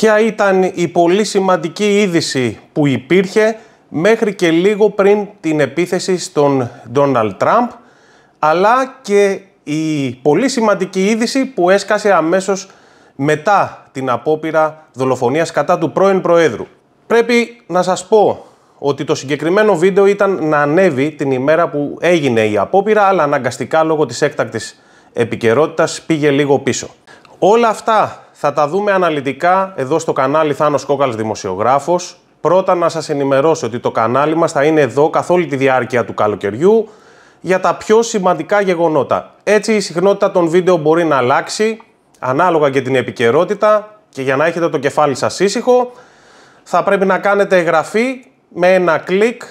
ποια ήταν η πολύ σημαντική είδηση που υπήρχε μέχρι και λίγο πριν την επίθεση στον Ντόναλτ Τραμπ, αλλά και η πολύ σημαντική είδηση που έσκασε αμέσως μετά την απόπειρα δολοφονίας κατά του πρώην Προέδρου. Πρέπει να σας πω ότι το συγκεκριμένο βίντεο ήταν να ανέβει την ημέρα που έγινε η απόπειρα, αλλά αναγκαστικά λόγω της έκτακτης επικαιρότητας πήγε λίγο πίσω. Όλα αυτά θα τα δούμε αναλυτικά εδώ στο κανάλι Θάνος Κόκαλης Δημοσιογράφος. Πρώτα να σας ενημερώσω ότι το κανάλι μας θα είναι εδώ καθ' όλη τη διάρκεια του καλοκαιριού για τα πιο σημαντικά γεγονότα. Έτσι η συχνότητα των βίντεο μπορεί να αλλάξει ανάλογα και την επικαιρότητα και για να έχετε το κεφάλι σας ήσυχο θα πρέπει να κάνετε εγγραφή με ένα κλικ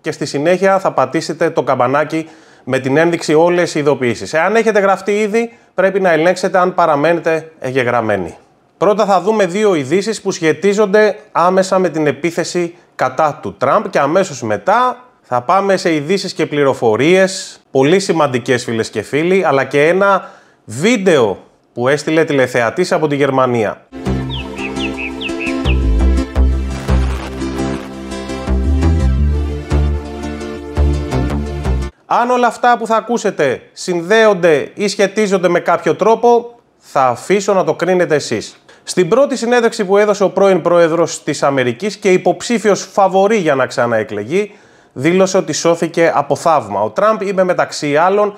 και στη συνέχεια θα πατήσετε το καμπανάκι με την ένδειξη όλες οι ειδοποιήσεις. Εάν έχετε γραφτεί ήδη, πρέπει να ελέγξετε αν παραμένετε εγγεγραμμένοι. Πρώτα θα δούμε δύο ειδήσεις που σχετίζονται άμεσα με την επίθεση κατά του Τραμπ και αμέσως μετά θα πάμε σε ειδήσεις και πληροφορίες, πολύ σημαντικές φίλες και φίλοι, αλλά και ένα βίντεο που έστειλε τηλεθεατής από τη Γερμανία. Αν όλα αυτά που θα ακούσετε συνδέονται ή σχετίζονται με κάποιο τρόπο, θα αφήσω να το κρίνετε εσείς. Στην πρώτη συνέντευξη που έδωσε ο πρώην πρόεδρος της Αμερικής και υποψήφιος φαβορή για να ξαναεκλεγεί, δήλωσε ότι σώθηκε από θαύμα. Ο Τραμπ είπε μεταξύ άλλων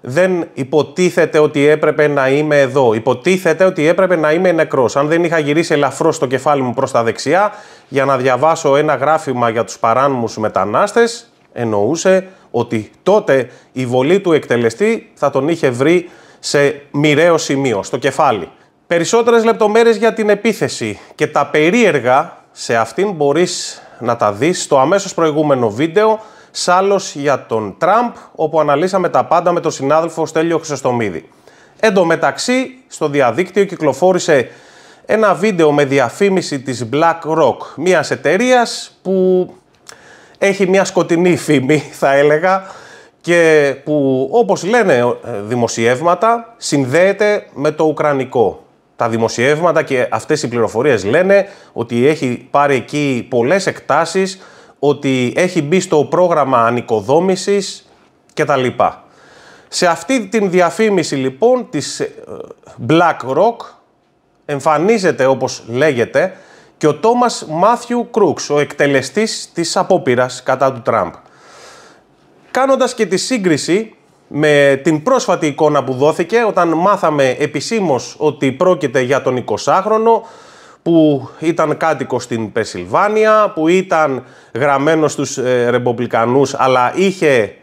δεν υποτίθεται ότι έπρεπε να είμαι εδώ. Υποτίθεται ότι έπρεπε να είμαι νεκρός. Αν δεν είχα γυρίσει ελαφρώς το κεφάλι μου προς τα δεξιά για να διαβάσω ένα γράφημα για τους παράνομους μετανάστες, εννοούσε ότι τότε η βολή του εκτελεστή θα τον είχε βρει σε μοιραίο σημείο, στο κεφάλι. Περισσότερες λεπτομέρειες για την επίθεση και τα περίεργα σε αυτήν μπορείς να τα δεις στο αμέσως προηγούμενο βίντεο «Σάλος για τον Τραμπ» όπου αναλύσαμε τα πάντα με τον συνάδελφο Στέλιο Χρυσοστομίδη. Εν τω μεταξύ, στο διαδίκτυο κυκλοφόρησε ένα βίντεο με διαφήμιση της BlackRock, μιας εταιρείας που έχει μια σκοτεινή φήμη θα έλεγα και που όπως λένε ε, δημοσιεύματα συνδέεται με το Ουκρανικό. Τα δημοσιεύματα και αυτές οι πληροφορίες λένε ότι έχει πάρει εκεί πολλές εκτάσεις, ότι έχει μπει στο πρόγραμμα ανοικοδόμησης κτλ. Σε αυτή την διαφήμιση λοιπόν της ε, BlackRock εμφανίζεται όπως λέγεται και ο Τόμας Μάθιου Κρούξ, ο εκτελεστής της απόπειρας κατά του Τραμπ. Κάνοντας και τη σύγκριση με την πρόσφατη εικόνα που δόθηκε όταν μάθαμε επισήμως ότι πρόκειται για τον 20χρονο που ήταν κάτοικος στην Πεσιλβάνια, που ήταν γραμμένος στους ε, αλλά είχε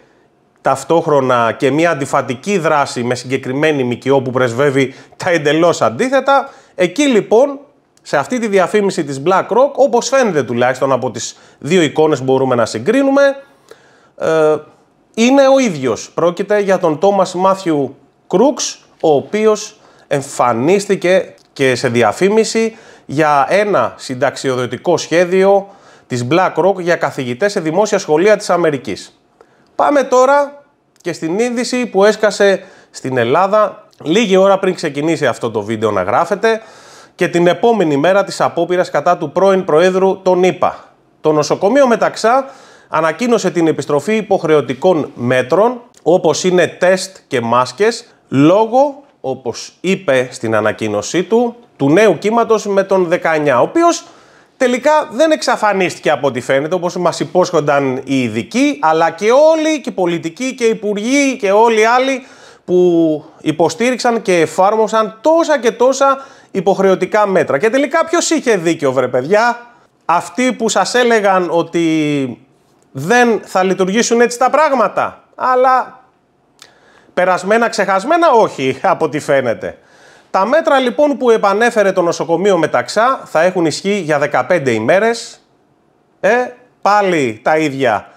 ταυτόχρονα και μια αντιφατική δράση με συγκεκριμένη μικιό που πρεσβεύει τα εντελώς αντίθετα. Εκεί λοιπόν σε αυτή τη διαφήμιση της BlackRock, όπως φαίνεται τουλάχιστον από τις δύο εικόνες που μπορούμε να συγκρίνουμε, ε, είναι ο ίδιος. Πρόκειται για τον Τόμας Μάθιου Κρούξ, ο οποίος εμφανίστηκε και σε διαφήμιση για ένα συνταξιοδοτικό σχέδιο της BlackRock για καθηγητές σε δημόσια σχολεία της Αμερικής. Πάμε τώρα και στην είδηση που έσκασε στην Ελλάδα λίγη ώρα πριν ξεκινήσει αυτό το βίντεο να γράφεται και την επόμενη μέρα της απόπειρας κατά του πρώην Προέδρου των ΗΠΑ. Το νοσοκομείο Μεταξά ανακοίνωσε την επιστροφή υποχρεωτικών μέτρων όπως είναι τεστ και μάσκες λόγω, όπως είπε στην ανακοίνωσή του, του νέου κύματος με τον 19, ο οποίος τελικά δεν εξαφανίστηκε από ό,τι φαίνεται, όπως μας υπόσχονταν οι ειδικοί, αλλά και όλοι, και οι πολιτικοί και οι υπουργοί και όλοι οι άλλοι που υποστήριξαν και εφάρμοσαν τόσα και τόσα υποχρεωτικά μέτρα. Και τελικά ποιος είχε δίκιο, βρε παιδιά. Αυτοί που σας έλεγαν ότι δεν θα λειτουργήσουν έτσι τα πράγματα. Αλλά περασμένα ξεχασμένα όχι από ό,τι φαίνεται. Τα μέτρα λοιπόν που επανέφερε το νοσοκομείο Μεταξά θα έχουν ισχύ για 15 ημέρες. Ε, πάλι τα ίδια.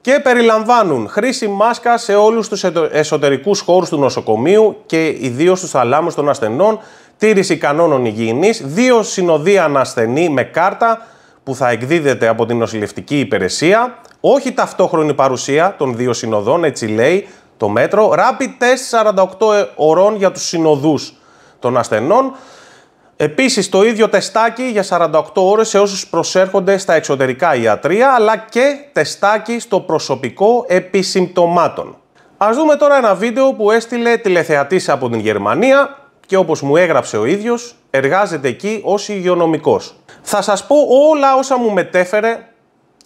Και περιλαμβάνουν χρήση μάσκα σε όλους τους εσωτερικούς χώρους του νοσοκομείου και ιδίως στους θαλάμους των ασθενών τήρηση κανόνων υγιεινής, δύο συνοδεία ανασθενή με κάρτα που θα εκδίδεται από την νοσηλευτική υπηρεσία, όχι ταυτόχρονη παρουσία των δύο συνοδών, έτσι λέει το μέτρο, rapid test 48 ωρών για τους συνοδούς των ασθενών, Επίσης το ίδιο τεστάκι για 48 ώρες σε όσους προσέρχονται στα εξωτερικά ιατρία αλλά και τεστάκι στο προσωπικό επισυμπτωμάτων. συμπτωμάτων. Ας δούμε τώρα ένα βίντεο που έστειλε τηλεθεατής από την Γερμανία και όπως μου έγραψε ο ίδιος, εργάζεται εκεί ως υγειονομικός. Θα σας πω όλα όσα μου μετέφερε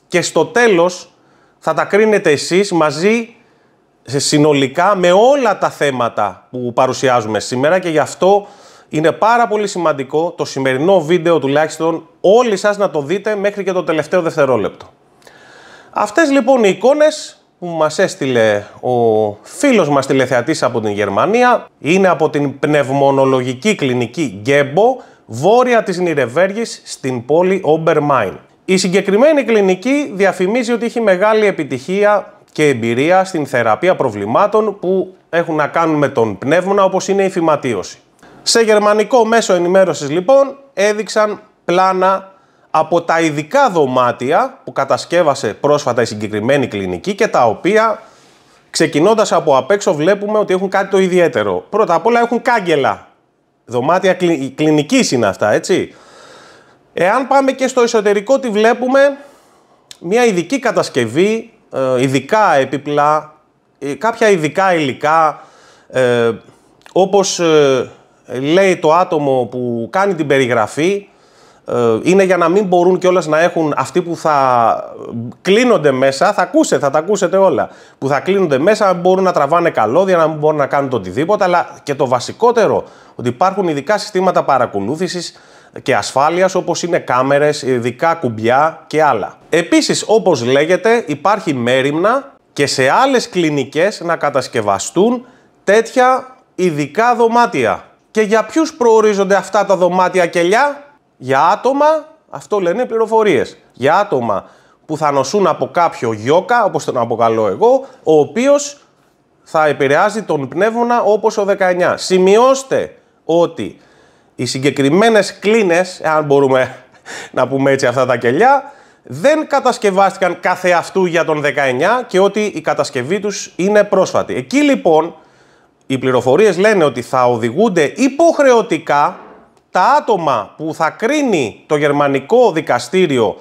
και στο τέλος θα τα κρίνετε εσείς μαζί συνολικά με όλα τα θέματα που παρουσιάζουμε σήμερα και γι' αυτό είναι πάρα πολύ σημαντικό το σημερινό βίντεο τουλάχιστον όλοι σας να το δείτε μέχρι και το τελευταίο δευτερόλεπτο. Αυτές λοιπόν οι εικόνες που μας έστειλε ο φίλος μας τηλεθεατής από την Γερμανία. Είναι από την πνευμονολογική κλινική Γκέμπο, βόρεια της Νιρεβέργης, στην πόλη Ομπερμάιν. Η συγκεκριμένη κλινική διαφημίζει ότι έχει μεγάλη επιτυχία και εμπειρία στην θεραπεία προβλημάτων που έχουν να κάνουν με τον πνεύμονα όπως είναι η φυματίωση. Σε γερμανικό μέσο ενημέρωσης λοιπόν έδειξαν πλάνα από τα ειδικά δωμάτια που κατασκεύασε πρόσφατα η συγκεκριμένη κλινική και τα οποία ξεκινώντας από απ' έξω βλέπουμε ότι έχουν κάτι το ιδιαίτερο. Πρώτα απ' όλα έχουν κάγκελα. Δωμάτια κλι... κλινικής είναι αυτά, έτσι. Εάν πάμε και στο εσωτερικό τι βλέπουμε, μια ειδική κατασκευή, ε, ειδικά έπιπλα, ε, κάποια ειδικά υλικά, ε, όπως λέει το άτομο που κάνει την περιγραφή, ε, είναι για να μην μπορούν κιόλας να έχουν αυτοί που θα ε, κλείνονται μέσα, θα ακούσετε, θα τα ακούσετε όλα, που θα κλείνονται μέσα, μπορούν να τραβάνε καλώδια, να μην μπορούν να κάνουν το οτιδήποτε, αλλά και το βασικότερο, ότι υπάρχουν ειδικά συστήματα παρακολούθησης και ασφάλειας όπως είναι κάμερες, ειδικά κουμπιά και άλλα. Επίσης, όπως λέγεται, υπάρχει μέρημνα και σε άλλες κλινικές να κατασκευαστούν τέτοια ειδικά δωμάτια. Και για ποιους προορίζονται αυτά τα δωμάτια κελιά, για άτομα, αυτό λένε πληροφορίες. Για άτομα που θα νοσούν από κάποιο γιόκα, όπως τον αποκαλώ εγώ, ο οποίος θα επηρεάζει τον πνεύμονα όπως ο 19. Σημειώστε ότι οι συγκεκριμένες κλίνες, αν μπορούμε να πούμε έτσι αυτά τα κελιά, δεν κατασκευάστηκαν κάθε αυτού για τον 19 και ότι η κατασκευή τους είναι πρόσφατη. Εκεί λοιπόν οι πληροφορίες λένε ότι θα οδηγούνται υποχρεωτικά τα άτομα που θα κρίνει το γερμανικό δικαστήριο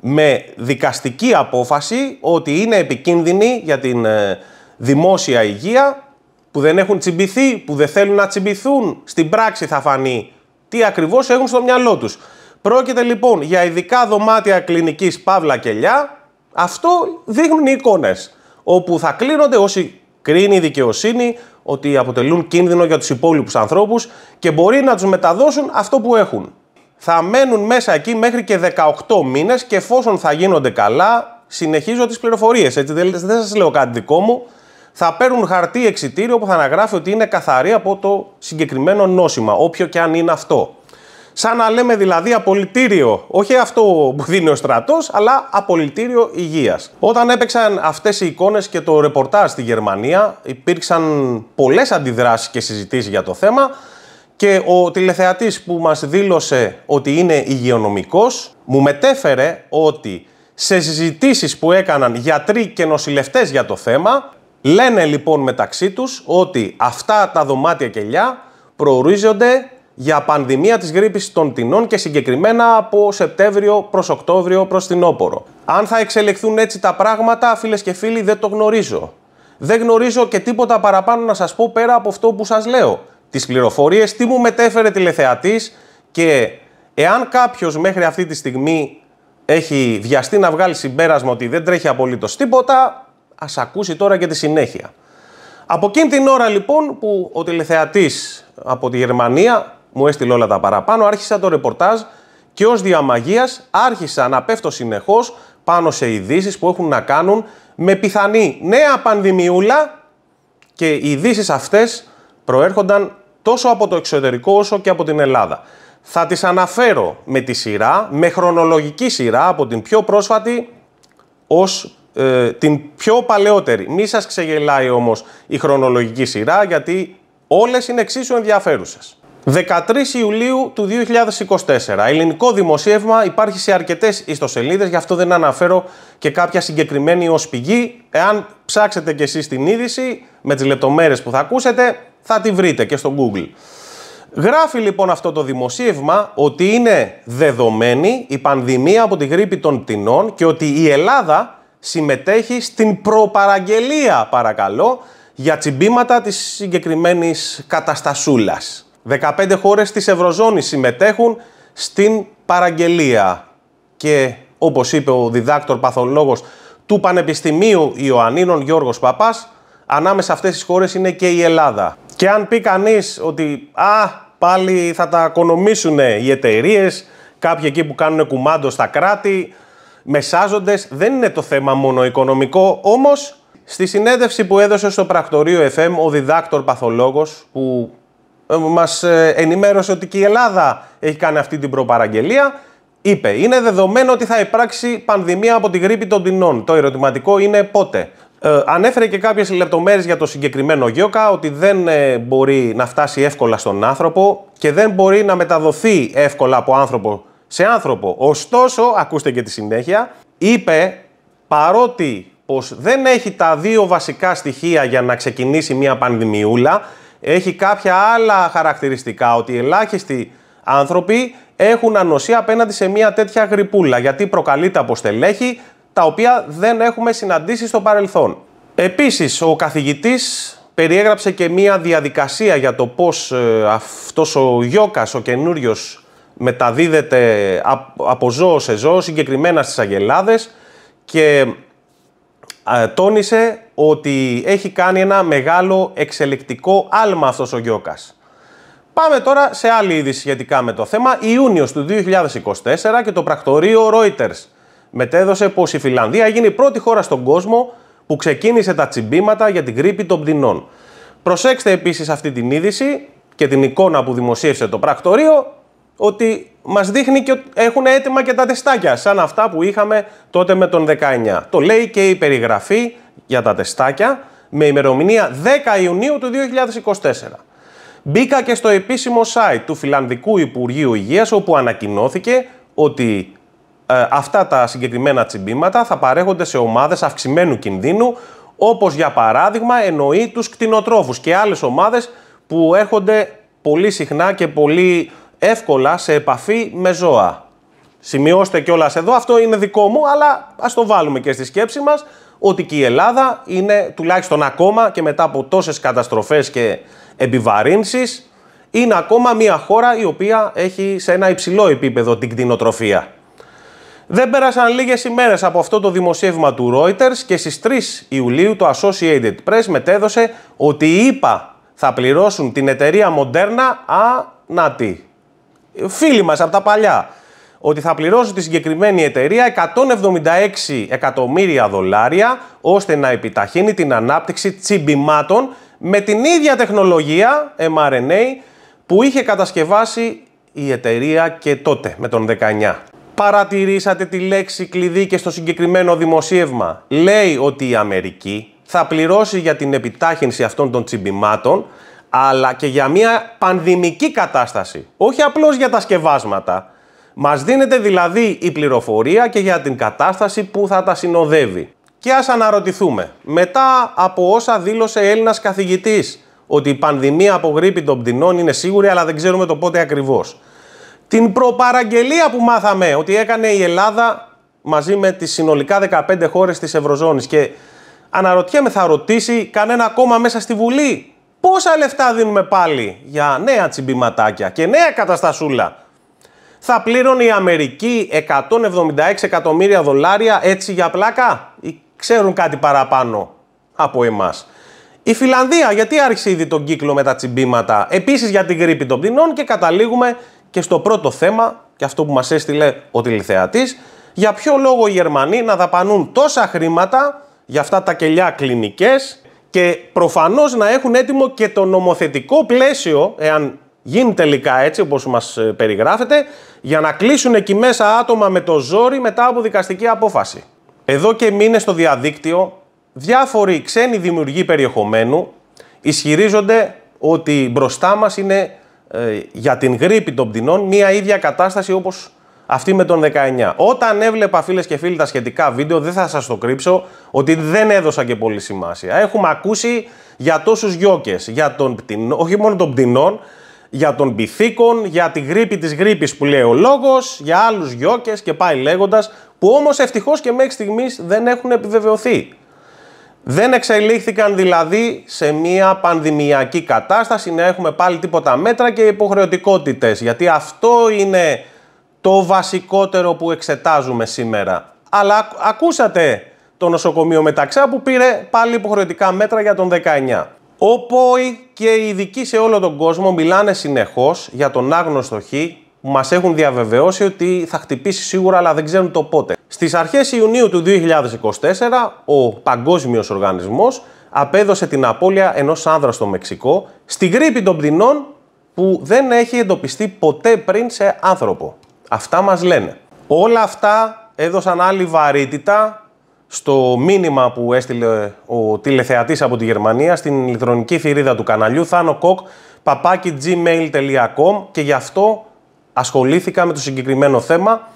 με δικαστική απόφαση ότι είναι επικίνδυνοι για την ε, δημόσια υγεία, που δεν έχουν τσιμπηθεί, που δεν θέλουν να τσιμπηθούν, στην πράξη θα φανεί τι ακριβώς έχουν στο μυαλό τους. Πρόκειται λοιπόν για ειδικά δωμάτια κλινικής Παύλα Κελιά, αυτό δείχνουν οι εικόνες, όπου θα κλείνονται όσοι κρίνει η δικαιοσύνη ότι αποτελούν κίνδυνο για τους υπόλοιπους ανθρώπους και μπορεί να τους μεταδώσουν αυτό που έχουν. Θα μένουν μέσα εκεί μέχρι και 18 μήνες και εφόσον θα γίνονται καλά, συνεχίζω τις πληροφορίες, έτσι δεν, σας λέω κάτι δικό μου, θα παίρνουν χαρτί εξιτήριο που θα αναγράφει ότι είναι καθαρή από το συγκεκριμένο νόσημα, όποιο και αν είναι αυτό. Σαν να λέμε δηλαδή απολυτήριο, όχι αυτό που δίνει ο στρατός, αλλά απολυτήριο υγείας. Όταν έπαιξαν αυτές οι εικόνες και το ρεπορτάζ στη Γερμανία, υπήρξαν πολλές αντιδράσεις και συζητήσεις για το θέμα. Και ο τηλεθεατής που μας δήλωσε ότι είναι υγειονομικός μου μετέφερε ότι σε συζητήσεις που έκαναν γιατροί και νοσηλευτές για το θέμα λένε λοιπόν μεταξύ τους ότι αυτά τα δωμάτια κελιά προορίζονται για πανδημία της γρήπης των τεινών και συγκεκριμένα από Σεπτέμβριο προς Οκτώβριο προς όπορο. Αν θα εξελιχθούν έτσι τα πράγματα, φίλες και φίλοι, δεν το γνωρίζω. Δεν γνωρίζω και τίποτα παραπάνω να σας πω πέρα από αυτό που σας λέω. Τις πληροφορίες, τι μου μετέφερε τηλεθεατής και εάν κάποιος μέχρι αυτή τη στιγμή έχει βιαστεί να βγάλει συμπέρασμα ότι δεν τρέχει απολύτως τίποτα, ας ακούσει τώρα και τη συνέχεια. Από εκείνη την ώρα λοιπόν που ο τηλεθεατής από τη Γερμανία μου έστειλε όλα τα παραπάνω, άρχισα το ρεπορτάζ και ως διαμαγείας άρχισα να πέφτω συνεχώς πάνω σε ειδήσεις που έχουν να κάνουν με πιθανή νέα πανδημιούλα και οι ειδήσεις αυτές προέρχονταν τόσο από το εξωτερικό όσο και από την Ελλάδα. Θα τις αναφέρω με τη σειρά, με χρονολογική σειρά από την πιο πρόσφατη ως ε, την πιο παλαιότερη. Μη σας ξεγελάει όμως η χρονολογική σειρά γιατί όλες είναι εξίσου ενδιαφέρουσες. 13 Ιουλίου του 2024. Ελληνικό δημοσίευμα υπάρχει σε αρκετές ιστοσελίδες, γι' αυτό δεν αναφέρω και κάποια συγκεκριμένη ως πηγή. Εάν ψάξετε κι εσείς την είδηση με τις λεπτομέρειες που θα ακούσετε, θα τη βρείτε και στο Google. Γράφει λοιπόν αυτό το δημοσίευμα ότι είναι δεδομένη η πανδημία από τη γρήπη των πτηνών και ότι η Ελλάδα συμμετέχει στην προπαραγγελία, παρακαλώ, για τσιμπήματα της συγκεκριμένης καταστασούλας. 15 χώρες της Ευρωζώνης συμμετέχουν στην παραγγελία. Και όπως είπε ο διδάκτορ παθολόγος του Πανεπιστημίου Ιωαννίνων Γιώργος Παπάς, ανάμεσα αυτές τις χώρες είναι και η Ελλάδα. Και αν πει κανείς ότι «Α, πάλι θα τα οικονομήσουν οι εταιρείες, κάποιοι εκεί που κάνουν κουμάντο στα κράτη, μεσάζοντες, δεν είναι το θέμα μόνο οικονομικό, όμως Στη συνέντευξη που έδωσε στο πρακτορείο FM ο διδάκτορ παθολόγος που ε, Μας ε, ενημέρωσε ότι και η Ελλάδα έχει κάνει αυτή την προπαραγγελία. Είπε, είναι δεδομένο ότι θα υπάρξει πανδημία από τη γρήπη των τεινών. Το ερωτηματικό είναι πότε. Ε, ανέφερε και κάποιες λεπτομέρειες για το συγκεκριμένο γιώκα, ότι δεν μπορεί να φτάσει εύκολα στον άνθρωπο και δεν μπορεί να μεταδοθεί εύκολα από άνθρωπο σε άνθρωπο. Ωστόσο, ακούστε και τη συνέχεια, είπε παρότι πως δεν έχει τα δύο βασικά στοιχεία για να ξεκινήσει μια πανδημιούλα, έχει κάποια άλλα χαρακτηριστικά, ότι ελάχιστοι άνθρωποι έχουν ανοσία απέναντι σε μια τέτοια γρυπούλα, γιατί προκαλείται από στελέχη τα οποία δεν έχουμε συναντήσει στο παρελθόν. Επίσης, ο καθηγητής περιέγραψε και μια διαδικασία για το πώς ε, αυτός ο γιώκας, ο καινούριος μεταδίδεται από ζώο σε ζώο, συγκεκριμένα στις αγελάδες και τόνισε ότι έχει κάνει ένα μεγάλο εξελικτικό άλμα αυτός ο Γιώκας. Πάμε τώρα σε άλλη είδηση σχετικά με το θέμα. Ιούνιος του 2024 και το πρακτορείο Reuters μετέδωσε πως η Φιλανδία γίνει η πρώτη χώρα στον κόσμο που ξεκίνησε τα τσιμπήματα για την γρήπη των πτηνών. Προσέξτε επίσης αυτή την είδηση και την εικόνα που δημοσίευσε το πρακτορείο ότι μας δείχνει και έχουν έτοιμα και τα τεστάκια, σαν αυτά που είχαμε τότε με τον 19. Το λέει και η περιγραφή για τα τεστάκια με ημερομηνία 10 Ιουνίου του 2024. Μπήκα και στο επίσημο site του Φιλανδικού Υπουργείου Υγείας όπου ανακοινώθηκε ότι ε, αυτά τα συγκεκριμένα τσιμπήματα θα παρέχονται σε ομάδες αυξημένου κινδύνου όπως για παράδειγμα εννοεί τους κτηνοτρόφους και άλλες ομάδες που έρχονται πολύ συχνά και πολύ εύκολα σε επαφή με ζώα. Σημειώστε κιόλας εδώ, αυτό είναι δικό μου, αλλά ας το βάλουμε και στη σκέψη μας ότι και η Ελλάδα είναι τουλάχιστον ακόμα και μετά από τόσες καταστροφές και επιβαρύνσεις, είναι ακόμα μια χώρα η οποία έχει σε ένα υψηλό επίπεδο την κτηνοτροφία. Δεν πέρασαν λίγες ημέρες από αυτό το δημοσίευμα του Reuters και στις 3 Ιουλίου το Associated Press μετέδωσε ότι οι ΗΠΑ θα πληρώσουν την εταιρεία Moderna. ανατή φίλοι μας από τα παλιά, ότι θα πληρώσει τη συγκεκριμένη εταιρεία 176 εκατομμύρια δολάρια ώστε να επιταχύνει την ανάπτυξη τσιμπημάτων με την ίδια τεχνολογία mRNA που είχε κατασκευάσει η εταιρεία και τότε με τον 19. Παρατηρήσατε τη λέξη κλειδί και στο συγκεκριμένο δημοσίευμα. Λέει ότι η Αμερική θα πληρώσει για την επιτάχυνση αυτών των τσιμπημάτων αλλά και για μια πανδημική κατάσταση. Όχι απλώς για τα σκευάσματα. Μας δίνεται δηλαδή η πληροφορία και για την κατάσταση που θα τα συνοδεύει. Και ας αναρωτηθούμε, μετά από όσα δήλωσε Έλληνας καθηγητής, ότι η πανδημία από γρήπη των πτηνών είναι σίγουρη, αλλά δεν ξέρουμε το πότε ακριβώς. Την προπαραγγελία που μάθαμε ότι έκανε η Ελλάδα μαζί με τις συνολικά 15 χώρες της Ευρωζώνης και αναρωτιέμαι θα ρωτήσει κανένα κόμμα μέσα στη Βουλή πόσα λεφτά δίνουμε πάλι για νέα τσιμπηματάκια και νέα καταστασούλα. Θα πλήρωνε η Αμερική 176 εκατομμύρια δολάρια έτσι για πλάκα ή ξέρουν κάτι παραπάνω από εμάς. Η Φιλανδία γιατί άρχισε ήδη τον κύκλο με τα τσιμπήματα επίσης για την γρήπη των πτηνών και καταλήγουμε και στο πρώτο θέμα και αυτό που μας έστειλε ο τηλεθεατής για ποιο λόγο οι Γερμανοί να δαπανούν τόσα χρήματα για αυτά τα κελιά κλινικές και προφανώς να έχουν έτοιμο και το νομοθετικό πλαίσιο, εάν γίνει τελικά έτσι όπως μας ε, περιγράφεται, για να κλείσουν εκεί μέσα άτομα με το ζόρι μετά από δικαστική απόφαση. Εδώ και μήνες στο διαδίκτυο, διάφοροι ξένοι δημιουργοί περιεχομένου ισχυρίζονται ότι μπροστά μας είναι ε, για την γρήπη των πτηνών μια ίδια κατάσταση όπως αυτή με τον 19. Όταν έβλεπα φίλες και φίλοι τα σχετικά βίντεο, δεν θα σας το κρύψω ότι δεν έδωσα και πολύ σημασία. Έχουμε ακούσει για τόσους γιώκες, για τον πτηνό, όχι μόνο των πτηνών, για τον πυθίκον, για τη γρήπη της γρήπης που λέει ο λόγος, για άλλους γιώκες και πάει λέγοντας, που όμως ευτυχώς και μέχρι στιγμής δεν έχουν επιβεβαιωθεί. Δεν εξελίχθηκαν δηλαδή σε μια πανδημιακή κατάσταση να έχουμε πάλι τίποτα μέτρα και υποχρεωτικότητέ. γιατί αυτό είναι το βασικότερο που εξετάζουμε σήμερα. Αλλά ακούσατε το νοσοκομείο Μεταξά που πήρε πάλι υποχρεωτικά μέτρα για τον 19. Ο ΠΟΗ και οι ειδικοί σε όλο τον κόσμο μιλάνε συνεχώς για τον άγνωστο Χ που μας έχουν διαβεβαιώσει ότι θα χτυπήσει σίγουρα αλλά δεν ξέρουν το πότε. Στις αρχές Ιουνίου του 2024 ο Παγκόσμιος Οργανισμός απέδωσε την απώλεια ενός άνδρας στο Μεξικό στην γρήπη των πτηνών που δεν έχει εντοπιστεί ποτέ πριν σε άνθρωπο. Αυτά μας λένε. Όλα αυτά έδωσαν άλλη βαρύτητα στο μήνυμα που έστειλε ο τηλεθεατής από τη Γερμανία στην ηλεκτρονική θηρίδα του καναλιού Θάνο και γι' αυτό ασχολήθηκα με το συγκεκριμένο θέμα.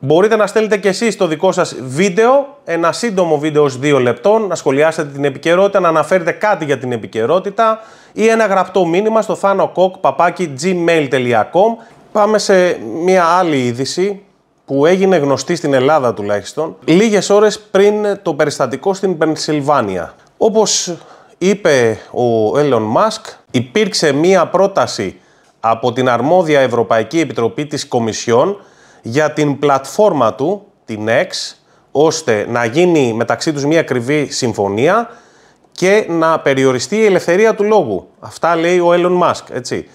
Μπορείτε να στέλνετε και εσείς το δικό σας βίντεο, ένα σύντομο βίντεο ως δύο λεπτών, να σχολιάσετε την επικαιρότητα, να αναφέρετε κάτι για την επικαιρότητα ή ένα γραπτό μήνυμα στο thanokok.gmail.com Πάμε σε μία άλλη είδηση που έγινε γνωστή στην Ελλάδα τουλάχιστον λίγες ώρες πριν το περιστατικό στην Πενσιλβάνια. Όπως είπε ο Έλλον Μάσκ, υπήρξε μία πρόταση από την αρμόδια Ευρωπαϊκή Επιτροπή της Κομισιόν για την πλατφόρμα του, την X, ώστε να γίνει μεταξύ τους μία ακριβή συμφωνία και να περιοριστεί η ελευθερία του λόγου. Αυτά λέει ο Έλλον Μάσκ, έτσι.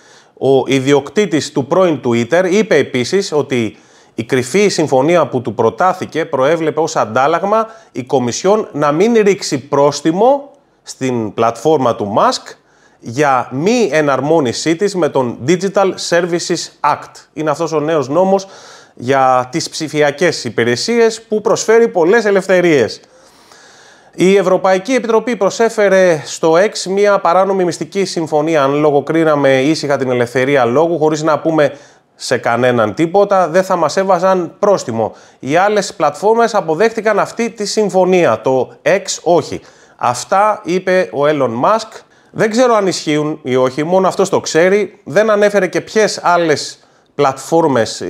Ο ιδιοκτήτης του πρώην Twitter είπε επίσης ότι η κρυφή συμφωνία που του προτάθηκε προέβλεπε ως αντάλλαγμα η Κομισιόν να μην ρίξει πρόστιμο στην πλατφόρμα του Musk για μη εναρμόνισή της με τον Digital Services Act. Είναι αυτός ο νέος νόμος για τις ψηφιακές υπηρεσίες που προσφέρει πολλές ελευθερίες. Η Ευρωπαϊκή Επιτροπή προσέφερε στο ΕΚΣ μια παράνομη μυστική συμφωνία. Αν κρίναμε ήσυχα την ελευθερία λόγου, χωρίς να πούμε σε κανέναν τίποτα, δεν θα μας έβαζαν πρόστιμο. Οι άλλες πλατφόρμες αποδέχτηκαν αυτή τη συμφωνία, το X όχι. Αυτά είπε ο Elon Μάσκ. Δεν ξέρω αν ισχύουν ή όχι, μόνο αυτός το ξέρει. Δεν ανέφερε και ποιες άλλες πλατφόρμες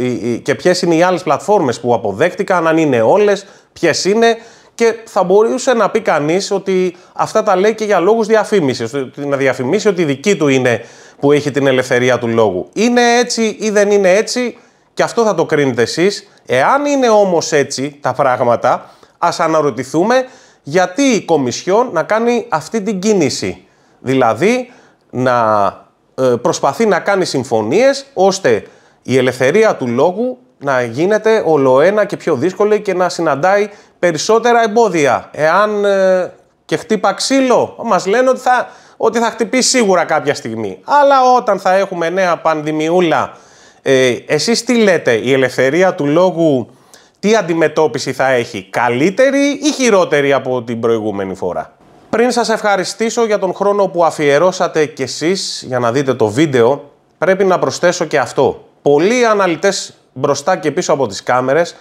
και ποιες είναι οι άλλες πλατφόρμες που αποδέχτηκαν, αν είναι όλες, ποιες είναι. Και θα μπορούσε να πει κανείς ότι αυτά τα λέει και για λόγους διαφήμισης. Να διαφημίσει ότι η δική του είναι που έχει την ελευθερία του λόγου. Είναι έτσι ή δεν είναι έτσι, και αυτό θα το κρίνετε εσείς. Εάν είναι όμως έτσι τα πράγματα, ας αναρωτηθούμε γιατί η Κομισιόν να κάνει αυτή την κίνηση. Δηλαδή να ε, προσπαθεί να κάνει συμφωνίες ώστε η ελευθερία του λόγου να γίνεται ολοένα και πιο δύσκολη και να συναντάει περισσότερα εμπόδια. Εάν ε, και χτύπα ξύλο, μας λένε ότι θα, ότι θα χτυπήσει σίγουρα κάποια στιγμή. Αλλά όταν θα έχουμε νέα πανδημιούλα, ε, εσείς τι λέτε, η ελευθερία του λόγου τι αντιμετώπιση θα έχει, καλύτερη ή χειρότερη από την προηγούμενη φορά. Πριν σας ευχαριστήσω για τον χρόνο που αφιερώσατε κι εσείς για να δείτε το βίντεο, πρέπει να προσθέσω και αυτό. Πολλοί αναλυτές μπροστά και πίσω από τις κάμερες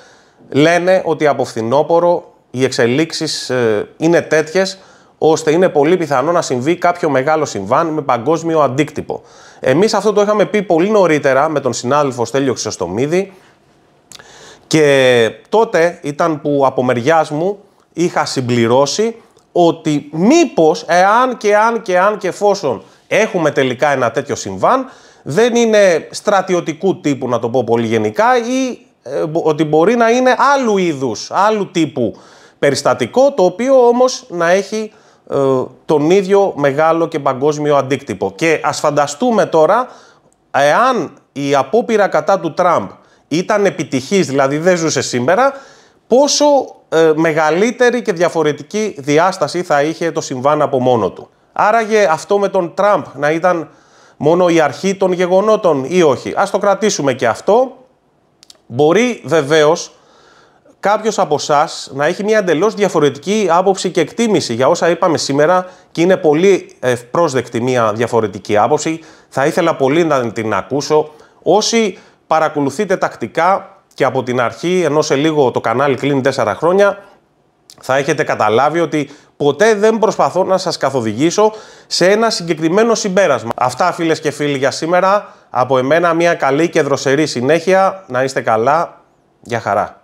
λένε ότι από φθινόπωρο οι εξελίξεις ε, είναι τέτοιες ώστε είναι πολύ πιθανό να συμβεί κάποιο μεγάλο συμβάν με παγκόσμιο αντίκτυπο. Εμείς αυτό το είχαμε πει πολύ νωρίτερα με τον συνάδελφο Στέλιο Χρυσοστομίδη και τότε ήταν που από μεριάς μου είχα συμπληρώσει ότι μήπως εάν και αν και αν και εφόσον Έχουμε τελικά ένα τέτοιο συμβάν. Δεν είναι στρατιωτικού τύπου, να το πω πολύ γενικά, ή ε, ότι μπορεί να είναι άλλου είδους, άλλου τύπου περιστατικό, το οποίο όμως να έχει ε, τον ίδιο μεγάλο και παγκόσμιο αντίκτυπο. Και ας φανταστούμε τώρα, εάν η απόπειρα κατά του Τραμπ ήταν επιτυχής, δηλαδή δεν ζούσε σήμερα, πόσο ε, μεγαλύτερη και διαφορετική διάσταση θα είχε το συμβάν από μόνο του. Άραγε αυτό με τον Τραμπ να ήταν μόνο η αρχή των γεγονότων ή όχι. Ας το κρατήσουμε και αυτό. Μπορεί βεβαίως κάποιος από εσά να έχει μια εντελώς διαφορετική άποψη και εκτίμηση για όσα είπαμε σήμερα και είναι πολύ ευπρόσδεκτη μια διαφορετική άποψη. Θα ήθελα πολύ να την ακούσω. Όσοι παρακολουθείτε τακτικά και από την αρχή, ενώ σε λίγο το κανάλι κλείνει 4 χρόνια, θα έχετε καταλάβει ότι ποτέ δεν προσπαθώ να σας καθοδηγήσω σε ένα συγκεκριμένο συμπέρασμα. Αυτά φίλες και φίλοι για σήμερα. Από εμένα μια καλή και δροσερή συνέχεια. Να είστε καλά. Γεια χαρά.